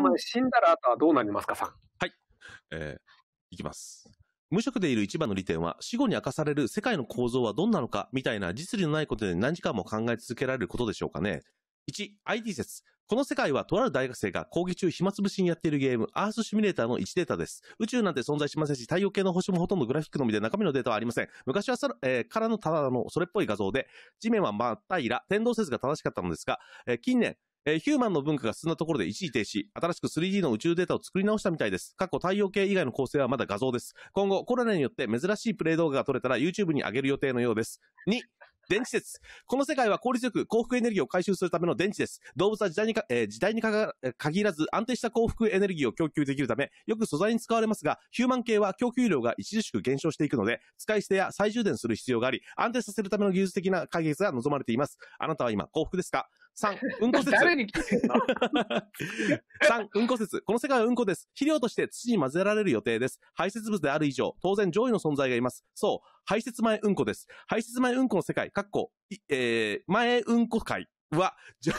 名前、死んだら後はどうなりますかさん。はい。えー、いきます。無職でいる一番の利点は、死後に明かされる世界の構造はどんなのか、みたいな実利のないことで何時間も考え続けられることでしょうかね。1、IT 説。この世界はとある大学生が講義中暇つぶしにやっているゲーム、アースシミュレーターの1データです。宇宙なんて存在しませんし、太陽系の星もほとんどグラフィックのみで中身のデータはありません。昔はそ、えー、からのただのそれっぽい画像で、地面は真っ平ら、天動説が正しかったのですが、えー、近年、えー、ヒューマンの文化が進んだところで一時停止。新しく 3D の宇宙データを作り直したみたいです。過去太陽系以外の構成はまだ画像です。今後、コロナによって珍しいプレイ動画が撮れたら YouTube に上げる予定のようです。2、電池説。この世界は効率よく幸福エネルギーを回収するための電池です。動物は時代にか、えー、時代に限らず安定した幸福エネルギーを供給できるため、よく素材に使われますが、ヒューマン系は供給量が著しく減少していくので、使い捨てや再充電する必要があり、安定させるための技術的な解決が望まれています。あなたは今幸福ですか三、うんこ説。誰にうんこ説。この世界はうんこです。肥料として土に混ぜられる予定です。排泄物である以上、当然上位の存在がいます。そう、排泄前うんこです。排泄前うんこの世界、かっこ、えー、前うんこ界は、上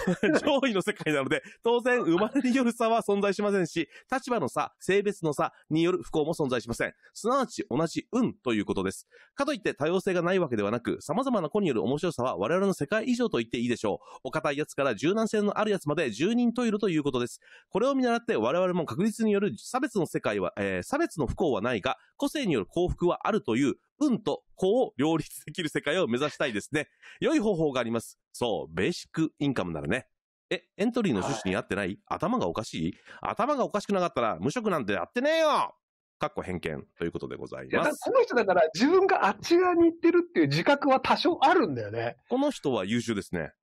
位の世界なので、当然、生まれによる差は存在しませんし、立場の差、性別の差による不幸も存在しません。すなわち、同じ運ということです。かといって多様性がないわけではなく、様々な子による面白さは我々の世界以上と言っていいでしょう。お堅いやつから柔軟性のあるやつまで十人いるということです。これを見習って我々も確実による差別の世界は、えー、差別の不幸はないが、個性による幸福はあるという、運と子を両立できる世界を目指したいですね。良い方法があります。そう、ベーシックインカムならね。え、エントリーの趣旨に合ってない、はい、頭がおかしい頭がおかしくなかったら無職なんてやってねえよかっこ偏見ということでございます。この人だから自分があっち側に行ってるっていう自覚は多少あるんだよね。この人は優秀ですね。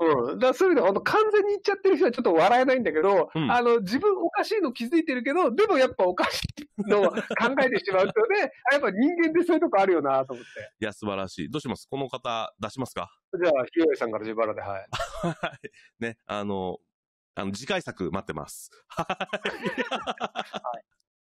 うん。だそういう意味で本当完全に言っちゃってる人はちょっと笑えないんだけど、うん、あの、自分おかしいの気づいてるけど、でもやっぱおかしいのを考えてしまうで、ね、やっぱ人間でそういうとこあるよなと思って。いや、素晴らしい。どうしますこの方出しますかじゃあ、ひろえさんから自腹で、はい。ね、あの、あの、次回作待ってます。はい。